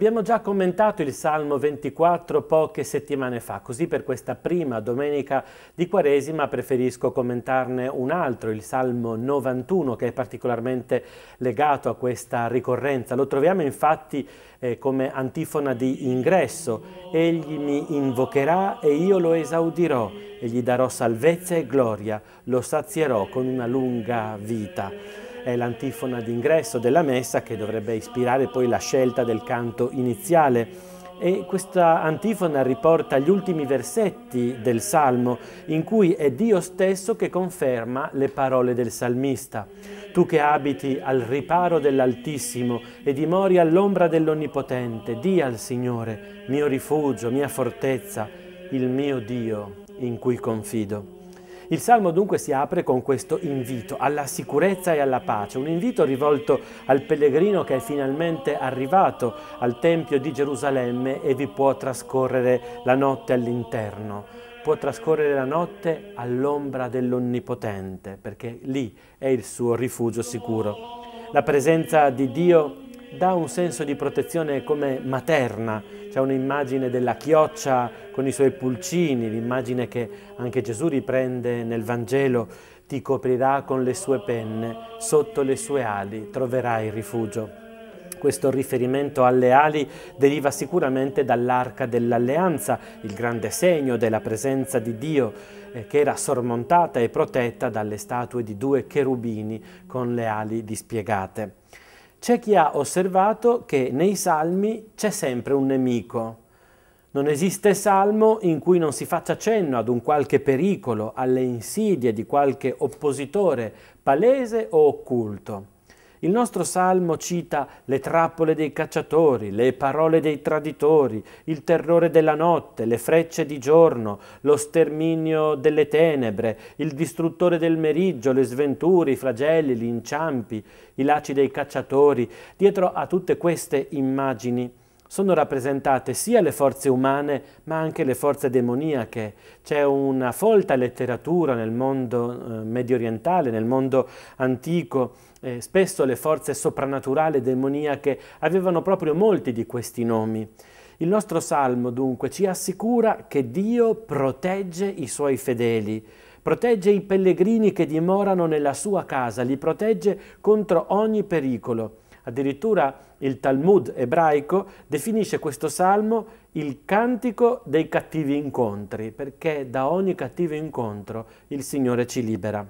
Abbiamo già commentato il Salmo 24 poche settimane fa, così per questa prima domenica di Quaresima preferisco commentarne un altro, il Salmo 91, che è particolarmente legato a questa ricorrenza. Lo troviamo infatti eh, come antifona di ingresso. Egli mi invocherà e io lo esaudirò, e gli darò salvezza e gloria, lo sazierò con una lunga vita è l'antifona d'ingresso della messa che dovrebbe ispirare poi la scelta del canto iniziale e questa antifona riporta gli ultimi versetti del Salmo in cui è Dio stesso che conferma le parole del salmista. Tu che abiti al riparo dell'Altissimo e dimori all'ombra dell'Onnipotente, di al Signore, mio rifugio, mia fortezza, il mio Dio in cui confido. Il Salmo dunque si apre con questo invito alla sicurezza e alla pace, un invito rivolto al pellegrino che è finalmente arrivato al Tempio di Gerusalemme e vi può trascorrere la notte all'interno può trascorrere la notte all'ombra dell'Onnipotente, perché lì è il suo rifugio sicuro. La presenza di Dio dà un senso di protezione come materna, c'è un'immagine della chioccia con i suoi pulcini, l'immagine che anche Gesù riprende nel Vangelo, ti coprirà con le sue penne, sotto le sue ali troverai rifugio. Questo riferimento alle ali deriva sicuramente dall'arca dell'alleanza, il grande segno della presenza di Dio eh, che era sormontata e protetta dalle statue di due cherubini con le ali dispiegate. C'è chi ha osservato che nei salmi c'è sempre un nemico. Non esiste salmo in cui non si faccia cenno ad un qualche pericolo, alle insidie di qualche oppositore palese o occulto. Il nostro salmo cita le trappole dei cacciatori, le parole dei traditori, il terrore della notte, le frecce di giorno, lo sterminio delle tenebre, il distruttore del meriggio, le sventure, i flagelli, gli inciampi, i lacci dei cacciatori. Dietro a tutte queste immagini sono rappresentate sia le forze umane ma anche le forze demoniache. C'è una folta letteratura nel mondo eh, medio orientale, nel mondo antico, eh, spesso le forze soprannaturali e demoniache avevano proprio molti di questi nomi. Il nostro salmo dunque ci assicura che Dio protegge i suoi fedeli, protegge i pellegrini che dimorano nella sua casa, li protegge contro ogni pericolo. Addirittura il Talmud ebraico definisce questo salmo il cantico dei cattivi incontri, perché da ogni cattivo incontro il Signore ci libera.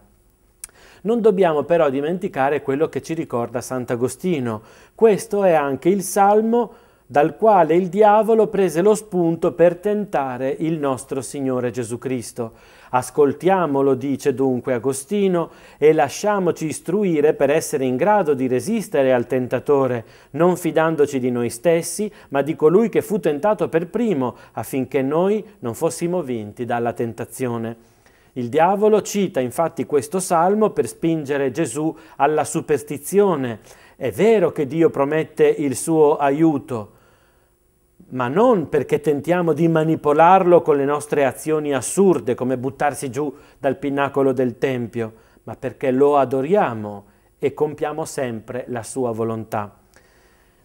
Non dobbiamo però dimenticare quello che ci ricorda Sant'Agostino. Questo è anche il salmo dal quale il diavolo prese lo spunto per tentare il nostro Signore Gesù Cristo. Ascoltiamolo, dice dunque Agostino, e lasciamoci istruire per essere in grado di resistere al tentatore, non fidandoci di noi stessi, ma di colui che fu tentato per primo, affinché noi non fossimo vinti dalla tentazione. Il diavolo cita infatti questo salmo per spingere Gesù alla superstizione. È vero che Dio promette il suo aiuto, ma non perché tentiamo di manipolarlo con le nostre azioni assurde, come buttarsi giù dal pinnacolo del Tempio, ma perché lo adoriamo e compiamo sempre la sua volontà.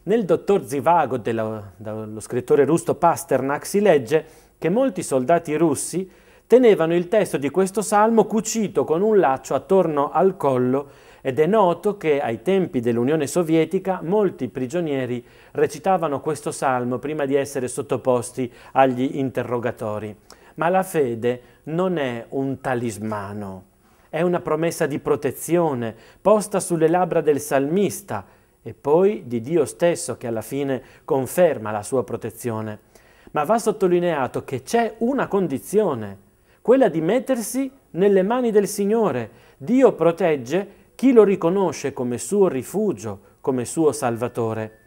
Nel dottor Zivago, dello, dello scrittore russo Pasternak, si legge che molti soldati russi tenevano il testo di questo salmo cucito con un laccio attorno al collo ed è noto che ai tempi dell'Unione Sovietica molti prigionieri recitavano questo salmo prima di essere sottoposti agli interrogatori. Ma la fede non è un talismano, è una promessa di protezione posta sulle labbra del salmista e poi di Dio stesso che alla fine conferma la sua protezione. Ma va sottolineato che c'è una condizione, quella di mettersi nelle mani del Signore. Dio protegge chi lo riconosce come suo rifugio, come suo salvatore?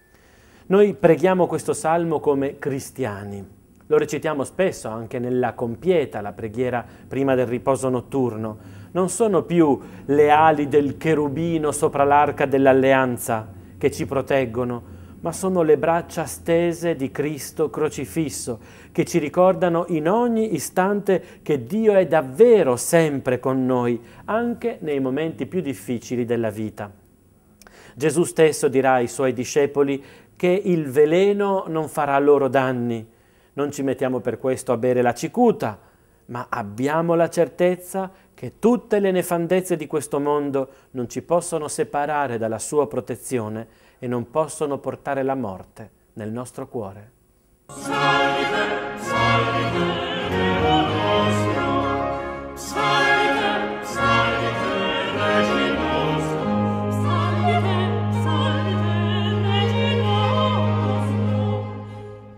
Noi preghiamo questo salmo come cristiani. Lo recitiamo spesso anche nella compieta, la preghiera prima del riposo notturno. Non sono più le ali del cherubino sopra l'arca dell'alleanza che ci proteggono, ma sono le braccia stese di Cristo crocifisso, che ci ricordano in ogni istante che Dio è davvero sempre con noi, anche nei momenti più difficili della vita. Gesù stesso dirà ai suoi discepoli che il veleno non farà loro danni. Non ci mettiamo per questo a bere la cicuta, ma abbiamo la certezza che tutte le nefandezze di questo mondo non ci possono separare dalla sua protezione e non possono portare la morte nel nostro cuore. Salve, salve.